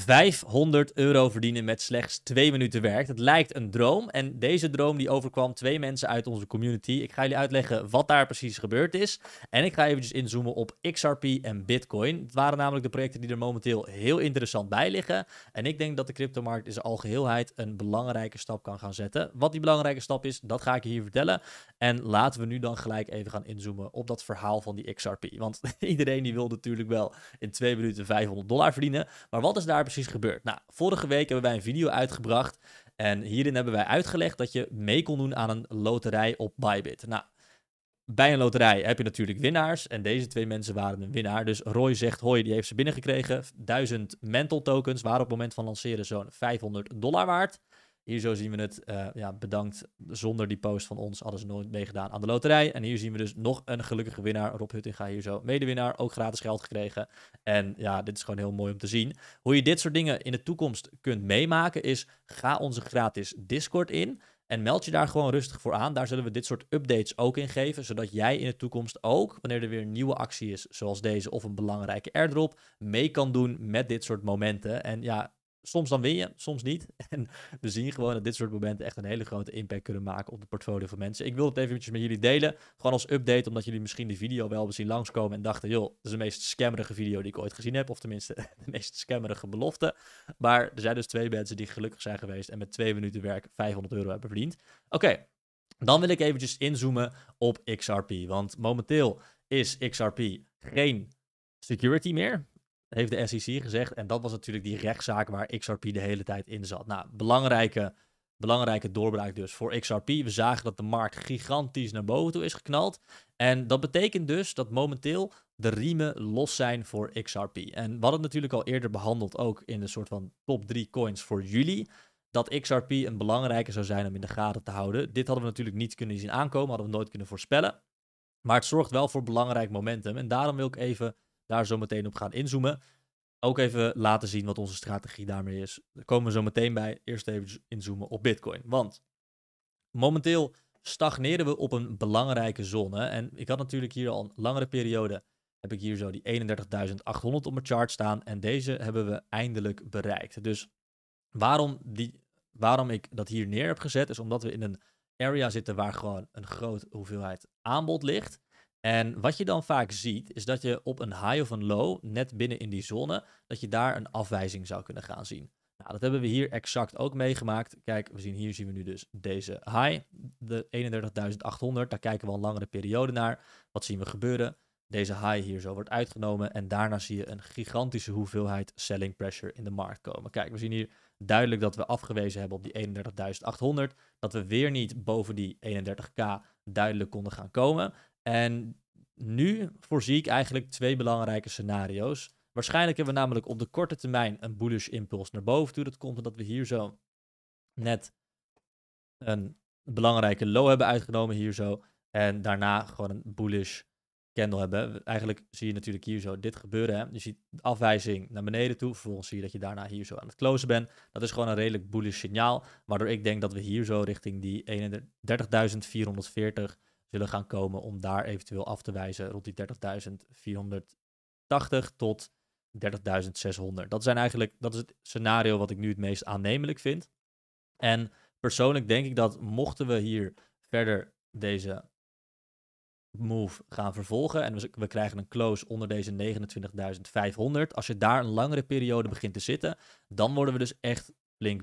500 euro verdienen met slechts twee minuten werk. Dat lijkt een droom. En deze droom die overkwam twee mensen uit onze community. Ik ga jullie uitleggen wat daar precies gebeurd is. En ik ga eventjes inzoomen op XRP en Bitcoin. Het waren namelijk de projecten die er momenteel heel interessant bij liggen. En ik denk dat de cryptomarkt in zijn algeheelheid een belangrijke stap kan gaan zetten. Wat die belangrijke stap is, dat ga ik je hier vertellen. En laten we nu dan gelijk even gaan inzoomen op dat verhaal van die XRP. Want iedereen die wil natuurlijk wel in twee minuten 500 dollar verdienen. Maar wat is daar precies gebeurt. Nou, vorige week hebben wij een video uitgebracht. En hierin hebben wij uitgelegd dat je mee kon doen aan een loterij op Bybit. Nou, bij een loterij heb je natuurlijk winnaars. En deze twee mensen waren een winnaar. Dus Roy zegt hoi, die heeft ze binnengekregen. 1000 mental tokens waren op het moment van lanceren zo'n 500 dollar waard. Hier zo zien we het. Eh, ja, bedankt zonder die post van ons hadden ze nooit meegedaan aan de loterij. En hier zien we dus nog een gelukkige winnaar. Rob Huttinga hier zo medewinnaar. Ook gratis geld gekregen. En ja, dit is gewoon heel mooi om te zien. Hoe je dit soort dingen in de toekomst kunt meemaken is... ga onze gratis Discord in... En meld je daar gewoon rustig voor aan. Daar zullen we dit soort updates ook in geven. Zodat jij in de toekomst ook, wanneer er weer een nieuwe actie is, zoals deze of een belangrijke airdrop, mee kan doen met dit soort momenten. En ja, soms dan win je, soms niet. En we zien gewoon dat dit soort momenten echt een hele grote impact kunnen maken op de portfolio van mensen. Ik wil het even met jullie delen, gewoon als update, omdat jullie misschien de video wel hebben zien langskomen en dachten, joh, dat is de meest scammerige video die ik ooit gezien heb, of tenminste de meest scammerige belofte. Maar er zijn dus twee mensen die gelukkig zijn geweest en met twee minuten werk 500 euro hebben verdiend. Oké, dan wil ik eventjes inzoomen op XRP, want momenteel is XRP geen security meer heeft de SEC gezegd. En dat was natuurlijk die rechtszaak waar XRP de hele tijd in zat. Nou, belangrijke, belangrijke doorbraak dus voor XRP. We zagen dat de markt gigantisch naar boven toe is geknald. En dat betekent dus dat momenteel de riemen los zijn voor XRP. En we hadden het natuurlijk al eerder behandeld, ook in de soort van top 3 coins voor juli. Dat XRP een belangrijke zou zijn om in de gaten te houden. Dit hadden we natuurlijk niet kunnen zien aankomen, hadden we nooit kunnen voorspellen. Maar het zorgt wel voor belangrijk momentum. En daarom wil ik even daar zo meteen op gaan inzoomen. Ook even laten zien wat onze strategie daarmee is. Daar komen we zo meteen bij. Eerst even inzoomen op Bitcoin. Want momenteel stagneren we op een belangrijke zone. En ik had natuurlijk hier al een langere periode. Heb ik hier zo die 31.800 op mijn chart staan. En deze hebben we eindelijk bereikt. Dus waarom, die, waarom ik dat hier neer heb gezet, is omdat we in een area zitten waar gewoon een grote hoeveelheid aanbod ligt. En wat je dan vaak ziet, is dat je op een high of een low, net binnen in die zone, dat je daar een afwijzing zou kunnen gaan zien. Nou, dat hebben we hier exact ook meegemaakt. Kijk, we zien hier zien we nu dus deze high, de 31.800. Daar kijken we al een langere periode naar. Wat zien we gebeuren? Deze high hier zo wordt uitgenomen en daarna zie je een gigantische hoeveelheid selling pressure in de markt komen. Kijk, we zien hier duidelijk dat we afgewezen hebben op die 31.800, dat we weer niet boven die 31k duidelijk konden gaan komen. En nu voorzie ik eigenlijk twee belangrijke scenario's. Waarschijnlijk hebben we namelijk op de korte termijn een bullish impuls naar boven toe. Dat komt omdat we hier zo net een belangrijke low hebben uitgenomen hier zo. En daarna gewoon een bullish candle hebben. Eigenlijk zie je natuurlijk hier zo dit gebeuren. Hè? Je ziet de afwijzing naar beneden toe. Vervolgens zie je dat je daarna hier zo aan het closen bent. Dat is gewoon een redelijk bullish signaal. Waardoor ik denk dat we hier zo richting die 31.440 zullen gaan komen om daar eventueel af te wijzen rond die 30.480 tot 30.600. Dat, zijn eigenlijk, dat is het scenario wat ik nu het meest aannemelijk vind. En persoonlijk denk ik dat mochten we hier verder deze move gaan vervolgen en we krijgen een close onder deze 29.500, als je daar een langere periode begint te zitten, dan worden we dus echt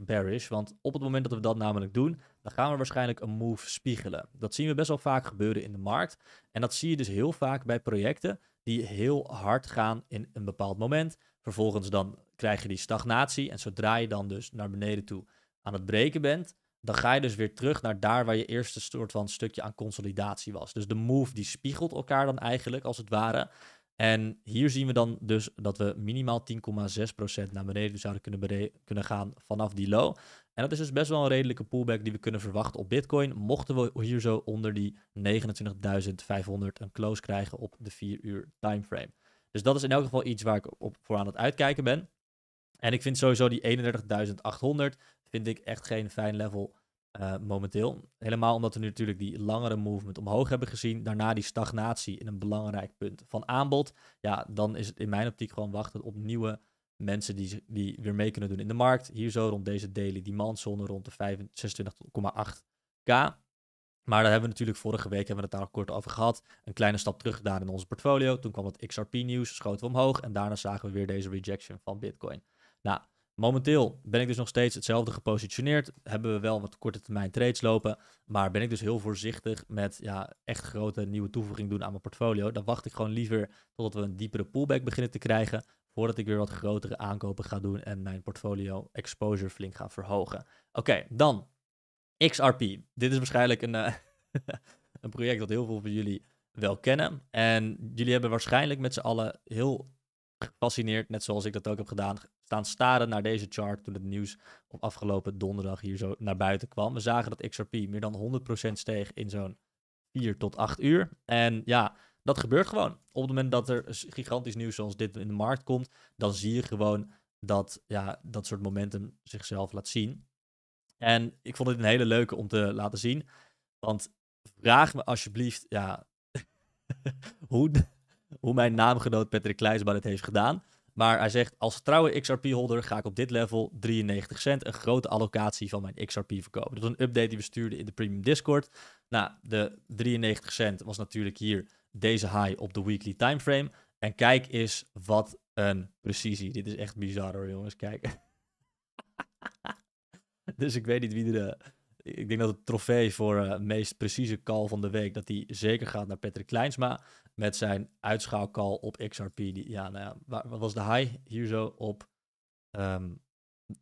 bearish. Want op het moment dat we dat namelijk doen, dan gaan we waarschijnlijk een move spiegelen. Dat zien we best wel vaak gebeuren in de markt. En dat zie je dus heel vaak bij projecten die heel hard gaan in een bepaald moment. Vervolgens dan krijg je die stagnatie. En zodra je dan dus naar beneden toe aan het breken bent, dan ga je dus weer terug naar daar waar je eerste soort van stukje aan consolidatie was. Dus de move die spiegelt elkaar dan eigenlijk als het ware. En hier zien we dan dus dat we minimaal 10,6% naar beneden dus zouden kunnen, kunnen gaan vanaf die low. En dat is dus best wel een redelijke pullback die we kunnen verwachten op Bitcoin. Mochten we hier zo onder die 29.500 een close krijgen op de 4 uur timeframe. Dus dat is in elk geval iets waar ik op voor aan het uitkijken ben. En ik vind sowieso die 31.800 vind ik echt geen fijn level eh, momenteel. Helemaal omdat we nu natuurlijk die langere movement omhoog hebben gezien. Daarna die stagnatie in een belangrijk punt van aanbod. Ja, dan is het in mijn optiek gewoon wachten op nieuwe mensen die, die weer mee kunnen doen in de markt. Hier zo rond deze daily demand zone rond de 25,8 k Maar daar hebben we natuurlijk vorige week hebben we het daar al kort over gehad. Een kleine stap terug gedaan in ons portfolio. Toen kwam het XRP-nieuws, schoten we omhoog. En daarna zagen we weer deze rejection van Bitcoin. Nou, Momenteel ben ik dus nog steeds hetzelfde gepositioneerd. Hebben we wel wat korte termijn trades lopen. Maar ben ik dus heel voorzichtig met ja, echt grote nieuwe toevoeging doen aan mijn portfolio. Dan wacht ik gewoon liever totdat we een diepere pullback beginnen te krijgen. Voordat ik weer wat grotere aankopen ga doen en mijn portfolio exposure flink ga verhogen. Oké, dan XRP. Dit is waarschijnlijk een, eh, een project dat heel veel van jullie wel kennen. En jullie hebben waarschijnlijk met z'n allen heel gefascineerd, net zoals ik dat ook heb gedaan, staan staren naar deze chart toen het nieuws op afgelopen donderdag hier zo naar buiten kwam. We zagen dat XRP meer dan 100% steeg in zo'n 4 tot 8 uur. En ja, dat gebeurt gewoon. Op het moment dat er gigantisch nieuws zoals dit in de markt komt, dan zie je gewoon dat ja, dat soort momentum zichzelf laat zien. En ik vond het een hele leuke om te laten zien. Want vraag me alsjeblieft ja, hoe, hoe mijn naamgenoot Patrick Kleisbaan het heeft gedaan. Maar hij zegt, als trouwe XRP-holder ga ik op dit level 93 cent een grote allocatie van mijn XRP verkopen. Dat was een update die we stuurden in de Premium Discord. Nou, de 93 cent was natuurlijk hier deze high op de weekly timeframe. En kijk eens wat een precisie. Dit is echt bizar hoor jongens, kijk. dus ik weet niet wie er... De eh, ik denk dat het trofee voor eh, meest precieze call van de week, dat die zeker gaat naar Patrick Kleinsma. Met zijn uitschouwcall op XRP. Die, ja, nou ja, wat was de high hier zo op um,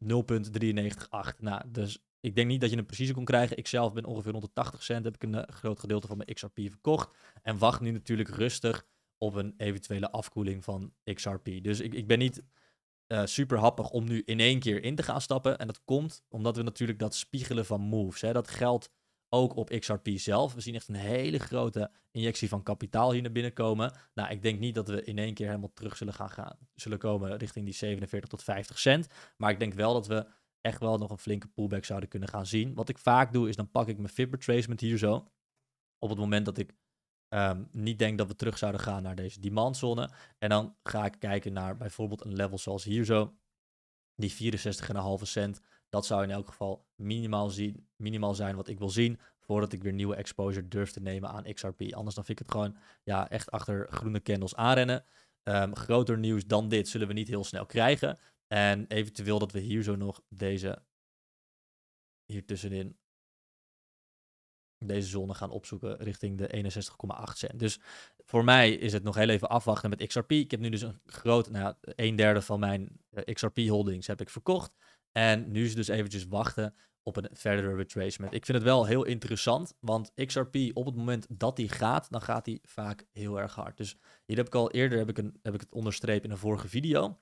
ehm, 0.938? Nou, dus ik denk niet dat je een precieze kon krijgen. Ik zelf ben ongeveer 180 cent, heb ik een eh, groot gedeelte van mijn XRP verkocht. En wacht nu natuurlijk rustig op een eventuele afkoeling van XRP. Dus ik, ik ben niet eh, super happig om nu in één keer in te gaan stappen. En dat komt omdat we natuurlijk dat spiegelen van moves. Hè, dat geldt ook op XRP zelf. We zien echt een hele grote injectie van kapitaal hier naar binnen komen. Nou, ik denk niet dat we in één keer helemaal terug zullen, gaan, gaan, zullen komen richting die 47 tot 50 cent. Maar ik denk wel dat we echt wel nog een flinke pullback zouden kunnen gaan zien. Wat ik vaak doe, is dan pak ik mijn Fibber Tracement hier zo. Op het moment dat ik Ehm, niet denk dat we terug zouden gaan naar deze demandzone. En dan ga ik kijken naar bijvoorbeeld een level zoals hier zo. Die 64,5 cent. Dat zou in elk geval minimaal, zien, minimaal zijn wat ik wil zien. Voordat ik weer nieuwe exposure durf te nemen aan XRP. Anders dan vind ik het gewoon ja, echt achter groene candles aanrennen. Ehm, groter nieuws dan dit zullen we niet heel snel krijgen. En eventueel dat we hier zo nog deze hier tussenin deze zone gaan opzoeken richting de 61,8 cent. Dus voor mij is het nog heel even afwachten met XRP. Ik heb nu dus een groot, nou, een derde van mijn eh, XRP holdings heb ik verkocht. En nu is dus eventjes wachten op een verdere retracement. Ik vind het wel heel interessant, want XRP op het moment dat die gaat, dan gaat die vaak heel erg hard. Dus hier heb ik al eerder heb ik, een, heb ik het onderstreep in een vorige video.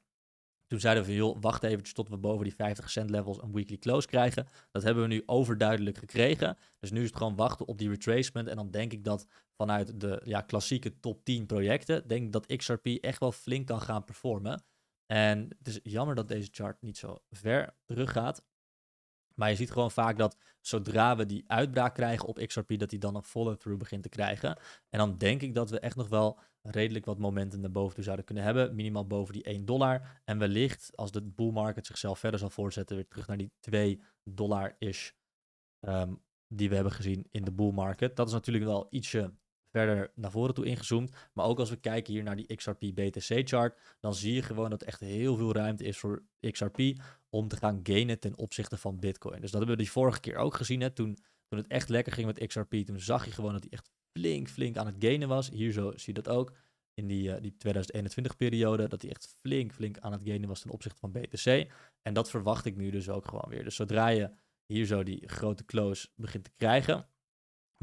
Toen zeiden we van, joh, wacht even tot we boven die 50 cent levels een weekly close krijgen. Dat hebben we nu overduidelijk gekregen. Dus nu is het gewoon wachten op die retracement. En dan denk ik dat vanuit de ja, klassieke top 10 projecten, denk ik dat XRP echt wel flink kan gaan performen. En het is jammer dat deze chart niet zo ver terug gaat. Maar je ziet gewoon vaak dat zodra we die uitbraak krijgen op XRP, dat die dan een follow-through begint te krijgen. En dan denk ik dat we echt nog wel redelijk wat momenten naar boven toe zouden kunnen hebben. Minimaal boven die 1 dollar. En wellicht, als de bull market zichzelf verder zal voortzetten, weer terug naar die 2 dollar-ish ehm, die we hebben gezien in de bull market. Dat is natuurlijk wel ietsje verder naar voren toe ingezoomd. Maar ook als we kijken hier naar die XRP BTC chart, dan zie je gewoon dat echt heel veel ruimte is voor XRP om te gaan gainen ten opzichte van Bitcoin. Dus dat hebben we die vorige keer ook gezien. Hè, toen, toen het echt lekker ging met XRP, toen zag je gewoon dat hij echt flink, flink aan het gainen was. Hier zo zie je dat ook. In die, eh, die 2021-periode, dat hij echt flink, flink aan het gainen was ten opzichte van BTC. En dat verwacht ik nu dus ook gewoon weer. Dus zodra je hier zo die grote close begint te krijgen,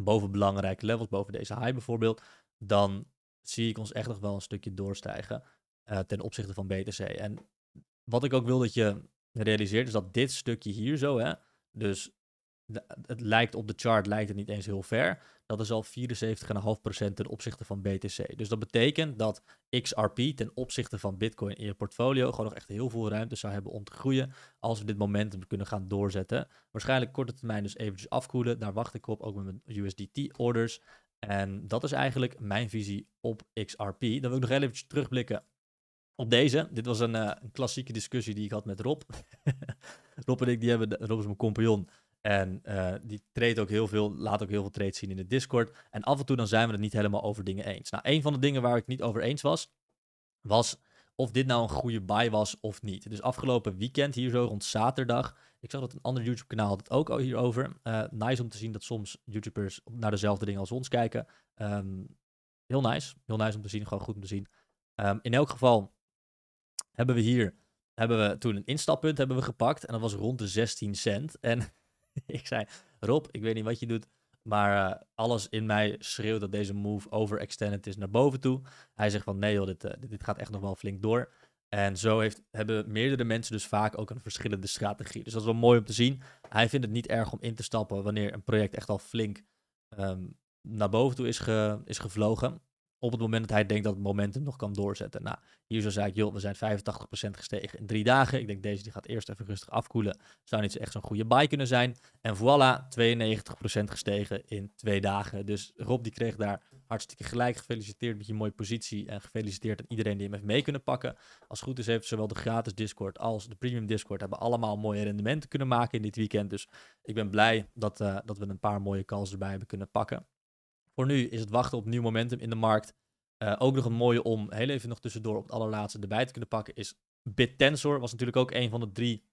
boven belangrijke levels, boven deze high bijvoorbeeld, dan zie ik ons echt nog wel een stukje doorstijgen eh, ten opzichte van BTC. En wat ik ook wil dat je realiseert, is dus dat dit stukje hier zo, hè, dus het lijkt op de chart, lijkt het niet eens heel ver. Dat is al 74,5% ten opzichte van BTC. Dus dat betekent dat XRP ten opzichte van Bitcoin in je portfolio gewoon nog echt heel veel ruimte zou hebben om te groeien. Als we dit momentum kunnen gaan doorzetten. Waarschijnlijk korte termijn dus eventjes afkoelen. Daar wacht ik op, ook met mijn USDT-orders. En dat is eigenlijk mijn visie op XRP. Dan wil ik nog even terugblikken op deze. Dit was een, eh, een, klassieke discussie die ik had met Rob. Rob en ik, die hebben, de, Rob is mijn compagnon. En eh, die treedt ook heel veel, laat ook heel veel trades zien in de Discord. En af en toe dan zijn we het niet helemaal over dingen eens. Nou, een van de dingen waar ik het niet over eens was, was of dit nou een goede buy was of niet. Dus afgelopen weekend, hier zo rond zaterdag, ik zag dat een ander YouTube-kanaal had het ook hierover. Uh, nice om te zien dat soms YouTubers naar dezelfde dingen als ons kijken. Ehm, heel nice, heel nice om te zien, gewoon goed om te zien. Ehm, in elk geval, hebben we hier hebben we toen een instappunt hebben we gepakt. En dat was rond de 16 cent. En ik zei, Rob, ik weet niet wat je doet. Maar eh, alles in mij schreeuwt dat deze move overextended is naar boven toe. Hij zegt van nee joh, dit, eh, dit gaat echt nog wel flink door. En zo heeft, hebben meerdere mensen dus vaak ook een verschillende strategie. Dus dat is wel mooi om te zien. Hij vindt het niet erg om in te stappen wanneer een project echt al flink ehm, naar boven toe is, ge, is gevlogen op het moment dat hij denkt dat het momentum nog kan doorzetten. Nou, hier zo zei ik, joh, we zijn 85% gestegen in drie dagen. Ik denk deze die gaat eerst even rustig afkoelen. Zou niet echt zo'n goede buy kunnen zijn. En voilà, 92% gestegen in twee dagen. Dus Rob die kreeg daar hartstikke gelijk. Gefeliciteerd met je mooie positie en gefeliciteerd aan iedereen die hem heeft mee kunnen pakken. Als het goed is heeft zowel de gratis Discord als de premium Discord hebben allemaal mooie rendementen kunnen maken in dit weekend. Dus ik ben blij dat, eh, dat we een paar mooie calls erbij hebben kunnen pakken. Voor nu is het wachten op nieuw momentum in de markt. Eh, ook nog een mooie om heel even nog tussendoor op het allerlaatste erbij te kunnen pakken is BitTensor. Was natuurlijk ook een van de drie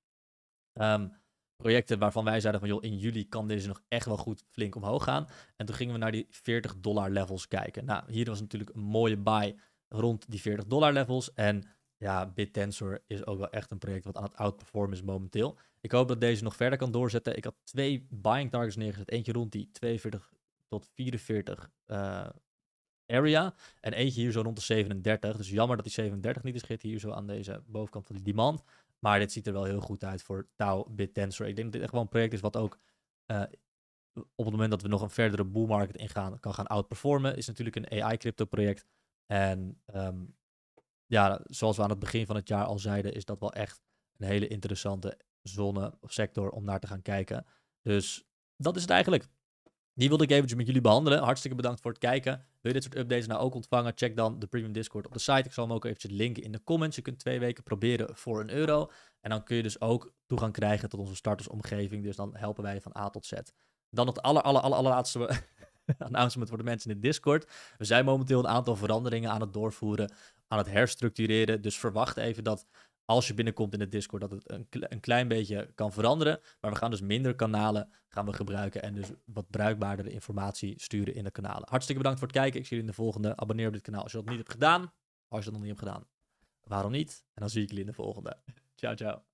ehm, projecten waarvan wij zeiden van joh, in juli kan deze nog echt wel goed flink omhoog gaan. En toen gingen we naar die 40 dollar levels kijken. Nou, hier was natuurlijk een mooie buy rond die 40 dollar levels. En ja, BitTensor is ook wel echt een project wat aan het outperformen is momenteel. Ik hoop dat deze nog verder kan doorzetten. Ik had twee buying targets neergezet. Eentje rond die 42 tot 44 eh, area. En eentje hier zo rond de 37. Dus jammer dat die 37 niet is gehit hier zo aan deze bovenkant van die demand. Maar dit ziet er wel heel goed uit voor Tau BitTensor. Ik denk dat dit echt wel een project is wat ook eh, op het moment dat we nog een verdere bull market ingaan, kan gaan outperformen. Is natuurlijk een AI crypto project. En ehm, ja, zoals we aan het begin van het jaar al zeiden, is dat wel echt een hele interessante zone of sector om naar te gaan kijken. Dus dat is het eigenlijk. Die wilde ik eventjes met jullie behandelen. Hartstikke bedankt voor het kijken. Wil je dit soort updates nou ook ontvangen? Check dan de Premium Discord op de site. Ik zal hem ook eventjes linken in de comments. Je kunt twee weken proberen voor een euro. En dan kun je dus ook toegang krijgen tot onze startersomgeving. Dus dan helpen wij je van A tot Z. Dan het aller, aller, aller, allerlaatste announcement voor de mensen in de Discord. We zijn momenteel een aantal veranderingen aan het doorvoeren, aan het herstructureren. Dus verwacht even dat als je binnenkomt in het Discord, dat het een, een, klein beetje kan veranderen. Maar we gaan dus minder kanalen gaan we gebruiken en dus wat bruikbaardere informatie sturen in de kanalen. Hartstikke bedankt voor het kijken. Ik zie jullie in de volgende. Abonneer op dit kanaal als je dat niet hebt gedaan. Als je dat nog niet hebt gedaan, waarom niet? En dan zie ik jullie in de volgende. Ciao, ciao.